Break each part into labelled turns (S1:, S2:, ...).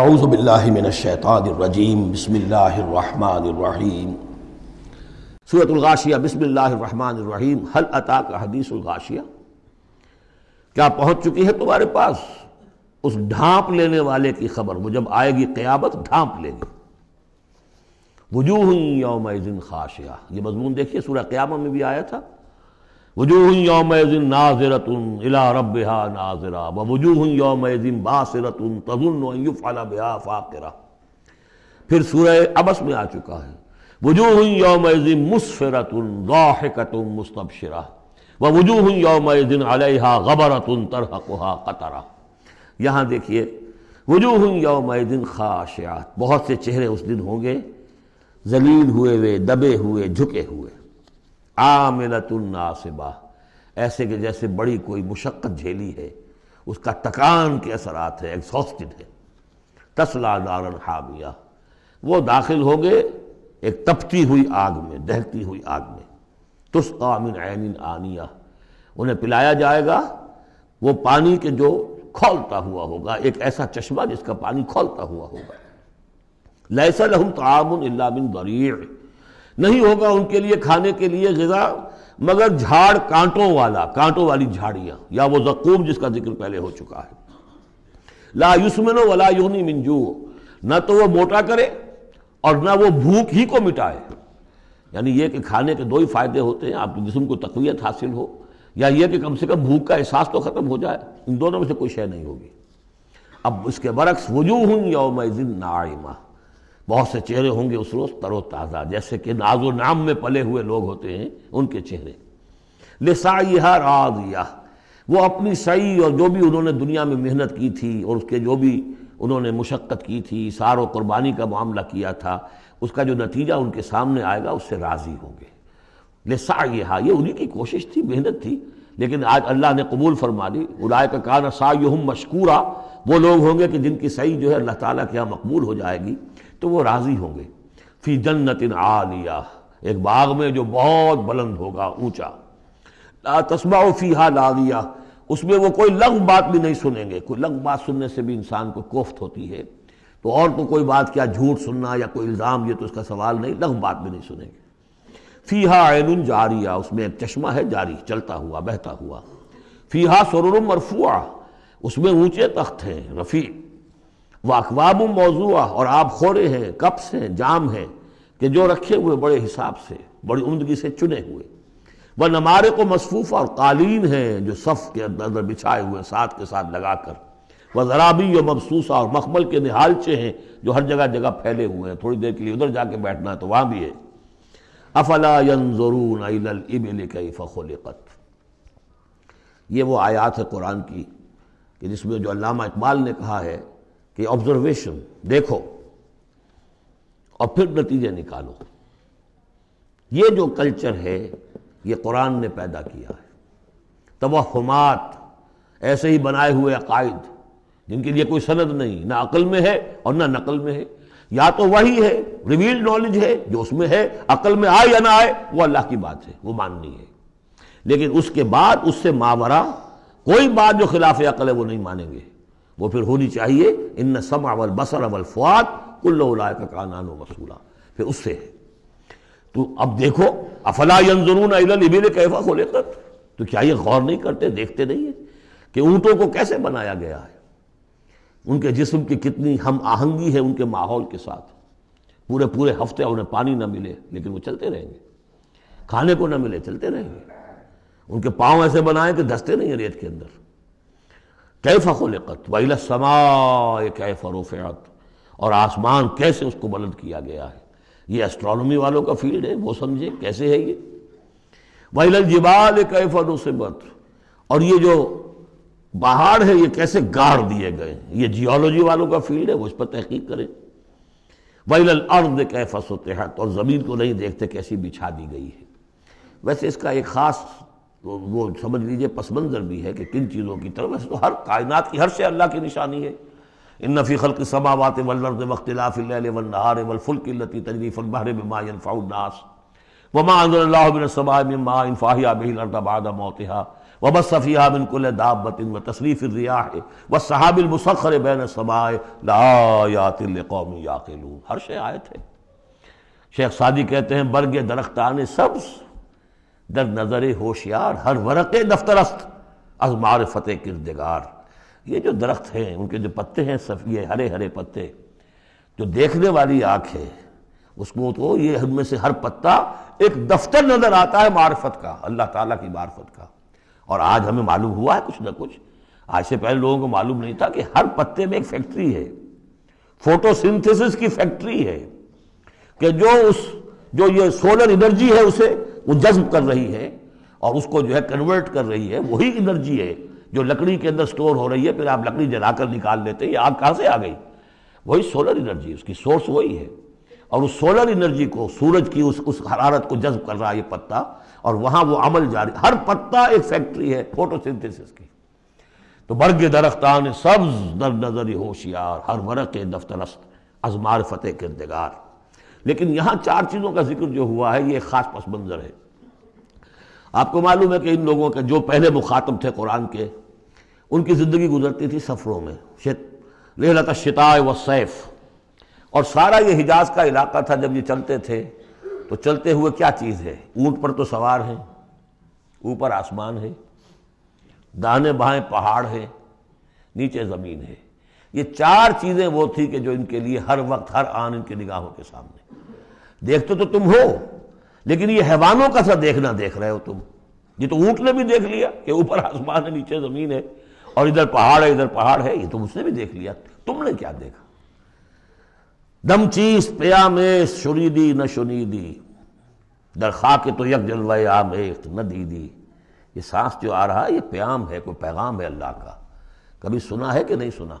S1: आउज़बिल्लिमिनशैतानरजीम बसमीम सूरतलगाशिया बसमीम हल अता का हदीसगाशिया क्या पहुंच चुकी है तुम्हारे पास उस ढांप लेने वाले की खबर वो जब आएगी क़यामत ढांप लेगी वजूह यौम खाशिया ये मजमून देखिए सूर्य क़्यामत में भी आया था वजूह योम नाजरत इला रब नाजिरा व वजूह योम बासरत तजुनफ़ला बिहा फ़ाकरा फिर सूरह अबस में आ चुका है वजूह योम मुसफ़रत दाहकत मुस्तबशरा व वजूह योम अलहा गबरत तरहकुहा कतरा यहाँ देखिए वजूह योम खाशियात बहुत से चेहरे उस दिन होंगे जलील हुए हुए दबे हुए झुके हुए आमिलतुलनासिबा ऐसे कि जैसे बड़ी कोई मुशक्क़त झेली है उसका तकान के असरात है एग्जॉस्टेड है तसला दारन हाविया वो दाखिल हो गए एक तपती हुई आग में दहकती हुई आग में तुस आमिन आनिन आनिया उन्हें पिलाया जाएगा वो पानी के जो खोलता हुआ होगा एक ऐसा चश्मा जिसका पानी खोलता हुआ होगा लहसा लहम तो आमुन बिन दरीर नहीं होगा उनके लिए खाने के लिए गज़ा मगर झाड़ कांटों वाला कांटों वाली झाड़ियाँ या वो जकूब जिसका जिक्र पहले हो चुका है ला युसमनो वला योनी मिंजू ना तो वो मोटा करे और ना वो भूख ही को मिटाए यानी यह कि खाने के दो ही फ़ायदे होते हैं आपके जिसम को तकवीत हासिल हो या यह कि कम से कम भूख का एहसास तो ख़त्म हो जाए इन दोनों में से कोई शय नहीं होगी अब इसके बरक्स वजूह यौम नाइमा बहुत से चेहरे होंगे उस रोज़ तरोताज़ा जैसे कि नाजो नाम में पले हुए लोग होते हैं उनके चेहरे लिसाइहा राजिया वो अपनी सही और जो भी उन्होंने दुनिया में मेहनत की थी और उसके जो भी उन्होंने मुशक्क़त की थी सार और कुर्बानी का मामला किया था उसका जो नतीजा उनके सामने आएगा उससे राज़ी होंगे लिसाइहा ये उन्हीं की कोशिश थी मेहनत थी लेकिन आज अल्लाह ने कबूल फरमा ली उलाय का काना सायुहम मशकूरा वो लोग होंगे कि जिनकी सही जो है अल्लाह ताला के यहाँ मकबूल हो जाएगी तो वो राज़ी होंगे फी जन्नतिन आलिया एक बाग में जो बहुत बुलंद होगा ऊंचा ला तस्मा फ़ीहा लागिया उसमें वो कोई लंग बात भी नहीं सुनेंगे कोई लंग बात सुनने से भी इंसान को कोफ्त होती है तो और तो कोई बात क्या झूठ सुनना या कोई इल्ज़ाम ये तो उसका सवाल नहीं लंग बात भी नहीं सुनेंगे फ़ीहा आयन जारिया उसमें एक चश्मा है जारी चलता हुआ बहता हुआ फ़ीहा सरुर मरफुआ उसमें ऊंचे तख्त हैं रफ़ी वह अखवाब मौजूआ और आप खोरे हैं कप्स हैं जाम हैं कि जो रखे हुए बड़े हिसाब से बड़ी उमदगी से चुने हुए वह नमारे को मसफूफ और कालीन हैं जो सफ़ के अंदर अंदर बिछाए हुए साथ के साथ लगा कर वह जराबी और मबसूसा और मखमल के निहालचे हैं जो हर जगह जगह फैले हुए हैं थोड़ी देर के लिए उधर जाके बैठना है तो वहाँ भी है अफला यंजरून इबिल कई ये वो आयात है कुरान की कि जिसमें जो अलामा इकबाल ने कहा है कि ऑब्जर्वेशन देखो और फिर नतीजे निकालो ये जो कल्चर है ये कुरान ने पैदा किया है तवहमात ऐसे ही बनाए हुए अकायद जिनके लिए कोई सनद नहीं ना अकल में है और ना नकल में है या तो वही है रिवील्ड नॉलेज है जो उसमें है अकल में आए या ना आए वो अल्लाह की बात है वो माननी है लेकिन उसके बाद उससे मावरा कोई बात जो खिलाफ अकल है वो नहीं मानेंगे वो फिर होनी चाहिए इन सम अवल बसर अवल फ़ुआत कुल्लाय का कानान वसूला फिर उससे है तो अब देखो अफला इबिल कैफा खोले कर तो क्या ये गौर नहीं करते देखते नहीं है कि ऊँटों को कैसे बनाया गया है उनके जिसम की कितनी हम आहंगी है उनके माहौल के साथ पूरे पूरे हफ्ते उन्हें पानी ना मिले लेकिन वो चलते रहेंगे खाने को ना मिले चलते रहेंगे उनके पाँव ऐसे बनाए कि धसते नहीं है रेत के अंदर कैफ खुलकत वही समाए कैफ रुफियात और आसमान कैसे उसको बुलंद किया गया है ये एस्ट्रोनॉमी वालों का फील्ड है वो समझे कैसे है ये लल जिबाल कैफ रुसबत और ये जो पहाड़ है ये कैसे गाड़ दिए गए ये जियोलॉजी वालों का फील्ड है वो इस पर तहकीक करें वैल अर्द कैफ सुतहत और ज़मीन को नहीं देखते कैसी बिछा दी गई है वैसे इसका एक ख़ास तो वो समझ लीजिए पस मंजर भी है कि किन चीज़ों की तरफ तो हर कायनात की हर शे अल्लाह की निशानी है इन नफ़ी खल समावत वल्लर्द वख्तिलाफ़िल्लाहार वलफुल्कलती तजरीफ़लबहर मायन फ़ाउनास मोतहा वब सफ़िया बिनकुल व तशरीफ़ रिया व बैन हर शे शेख सादी कहते हैं बरगे आने सब दर नज़र होशियार हर वरक दफ्तरस्त अज मारफत किरदगार ये जो दरख्त हैं उनके जो पत्ते हैं सब ये हरे हरे पत्ते जो देखने वाली आँख है उसको तो ये उनमें से हर पत्ता एक दफ्तर नज़र आता है मार्फत का अल्लाह ताला की मार्फत का और आज हमें मालूम हुआ है कुछ ना कुछ आज से पहले लोगों को मालूम नहीं था कि हर पत्ते में एक फैक्ट्री है फोटोसिंथेसिस की फैक्ट्री है कि जो उस जो ये सोलर एनर्जी है उसे वो जज्ब कर रही है और उसको जो है कन्वर्ट कर रही है वही एनर्जी है जो लकड़ी के अंदर स्टोर हो रही है फिर आप लकड़ी जलाकर निकाल लेते हैं ये आग कहाँ से आ गई वही सोलर एनर्जी उसकी सोर्स वही है और उस सोलर एनर्जी को सूरज की उस उस हरारत को जज्ब कर रहा है ये पत्ता और वहाँ वो अमल जारी हर पत्ता एक फैक्ट्री है फोटो की तो बर्ग दरख्तान सब्ज दर नजर होशियार हर वरक दफ्तरस्त अजमार फतेह किरदगार लेकिन यहां चार चीज़ों का जिक्र जो हुआ है ये एक ख़ास पस मंज़र है आपको मालूम है कि इन लोगों के जो पहले मुखातब थे कुरान के उनकी ज़िंदगी गुजरती थी सफ़रों में लेता शिता व सैफ और सारा ये हिजाज का इलाका था जब ये चलते थे तो चलते हुए क्या चीज़ है ऊंट पर तो सवार है ऊपर आसमान है दाने बाएँ पहाड़ है नीचे ज़मीन है ये चार चीज़ें वो थी कि जो इनके लिए हर वक्त हर आन इनकी निगाहों के सामने देखते तो तुम हो लेकिन ये हैवानों का सा देखना देख रहे हो तुम ये तो ऊँट ने भी देख लिया कि ऊपर आसमान है नीचे ज़मीन है और इधर पहाड़ है इधर पहाड़ है ये तो उसने भी देख लिया तुमने क्या देखा दम चीज पया में दी न सुनीदी दरखा के तो यक जलवाए आम एक न दीदी ये सांस जो आ रहा है ये प्याम है कोई पैगाम है अल्लाह का कभी सुना है कि नहीं सुना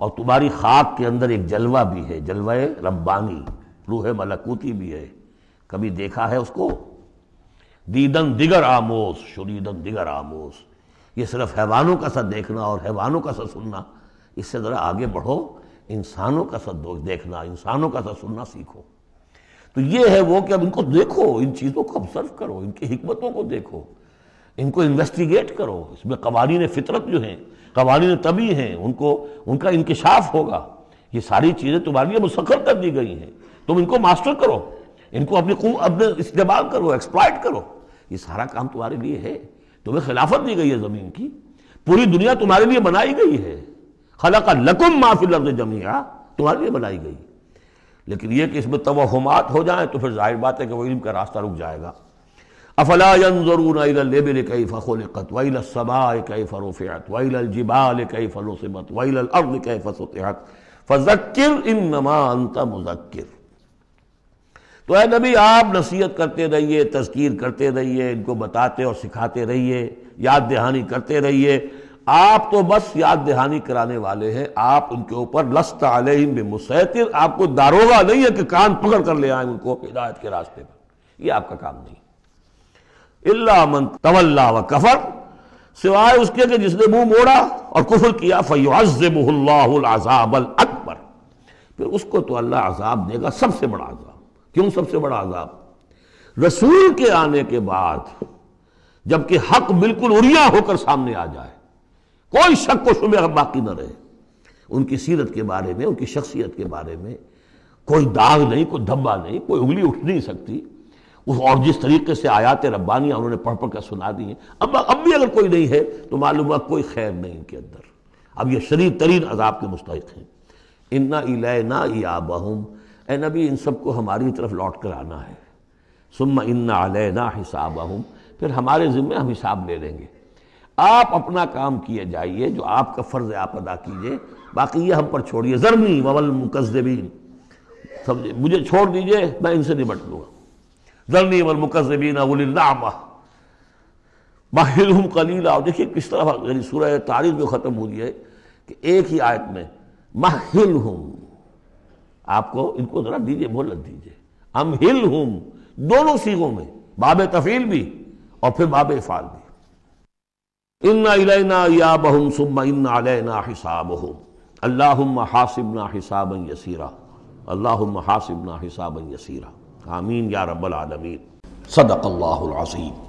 S1: और तुम्हारी खाक के अंदर एक जलवा भी है जलवाए रब्बानी रूह मलकूती भी है कभी देखा है उसको दीदन दिगर आमोस शुरीदन दिगर आमोस ये सिर्फ हैवानों का सा देखना और हैवानों का सा सुनना इससे ज़रा आगे बढ़ो इंसानों का सा देखना इंसानों का सा सुनना सीखो तो ये है वो कि अब इनको देखो इन चीज़ों को ऑब्जर्व करो इनकी हमतों को देखो इनको इन्वेस्टिगेट करो इसमें कवानीन फितरत जो हैं कवानीन तभी हैं उनको उनका इंकशाफ होगा ये सारी चीज़ें तुम्हारे लिए मुसखर कर दी गई हैं तुम इनको मास्टर करो इनको अपने अपने इस्तेमाल करो एक्सप्लॉयट करो ये सारा काम तुम्हारे लिए है तुम्हें खिलाफत दी गई है ज़मीन की पूरी दुनिया तुम्हारे लिए बनाई गई है खला का लकुम माफी लफ्ज जमिया तुम्हारे लिए बनाई गई लेकिन यह कि इसमें तोहमात हो जाए तो फिर जाहिर बात है कि वह इल्म का रास्ता रुक जाएगा अफला जरूर मुजक्र तो ए नबी आप नसीहत करते रहिए तस्कीर करते रहिए इनको बताते और सिखाते रहिए याद दहानी करते रहिए आप तो बस याद दहानी कराने वाले हैं आप उनके ऊपर लस्त आलिम में मुसैतिर आपको दारोगा नहीं है कि कान पकड़ कर ले आए उनको हिदायत के रास्ते पर यह आपका काम नहीं इल्ला मन तवल्ला व कफर सिवाय उसके कि जिसने मुंह मोड़ा और कुफर किया फयाजबल अकबर फिर उसको तो अल्लाह अजाब देगा सबसे बड़ा अजाब क्यों सबसे बड़ा आजाब रसूल के आने के बाद जबकि हक बिल्कुल उरिया होकर सामने आ जाए कोई शक को शुबे बाकी न रहे उनकी सीरत के बारे में उनकी शख्सियत के बारे में कोई दाग नहीं कोई धब्बा नहीं कोई उंगली उठ नहीं सकती उस और जिस तरीके से आयात रब्बानियाँ उन्होंने पढ़ पढ़ कर सुना दी हैं अब अब भी अगर कोई नहीं है तो मालूम हुआ कोई खैर नहीं इनके अंदर अब ये शरीर तरीन अजाब के मुस्तक हैं इन्ना ना याबहम ए नबी इन सबको हमारी तरफ लौट कर आना है सुम इन्ना अलैना हिसाब हम फिर हमारे ज़िम्मे हम हिसाब ले लेंगे आप अपना काम किए जाइए जो आपका फ़र्ज़ आप अदा कीजिए बाकी ये हम पर छोड़िए ज़रनी ववल मुकजबीन समझे मुझे छोड़ दीजिए मैं इनसे निपट लूँगा ज़रनी वल मुकजबीन अवलनामा माहिर कलीला देखिए किस तरह सूर्य तारीख जो ख़त्म हुई है कि एक ही आयत में माहिल हूँ आपको इनको जरा दीजिए मोहलत दीजिए हम हिल हूं दोनों सीखों में बाब तफील भी और फिर बाब इफाल भी इन्ना इलेना या बहुम सुम इन्ना अलैना हिसाब हो अल्लाह हासिबना हिसाब यसीरा अल्लाह हासिबना हिसाब यसीरा आमीन या रब्बल आलमीन सदक अल्लाह